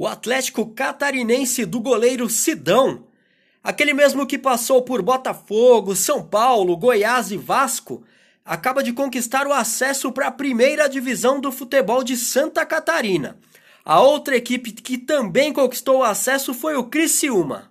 o Atlético Catarinense do goleiro Sidão, aquele mesmo que passou por Botafogo, São Paulo, Goiás e Vasco, acaba de conquistar o acesso para a primeira divisão do futebol de Santa Catarina. A outra equipe que também conquistou o acesso foi o Criciúma.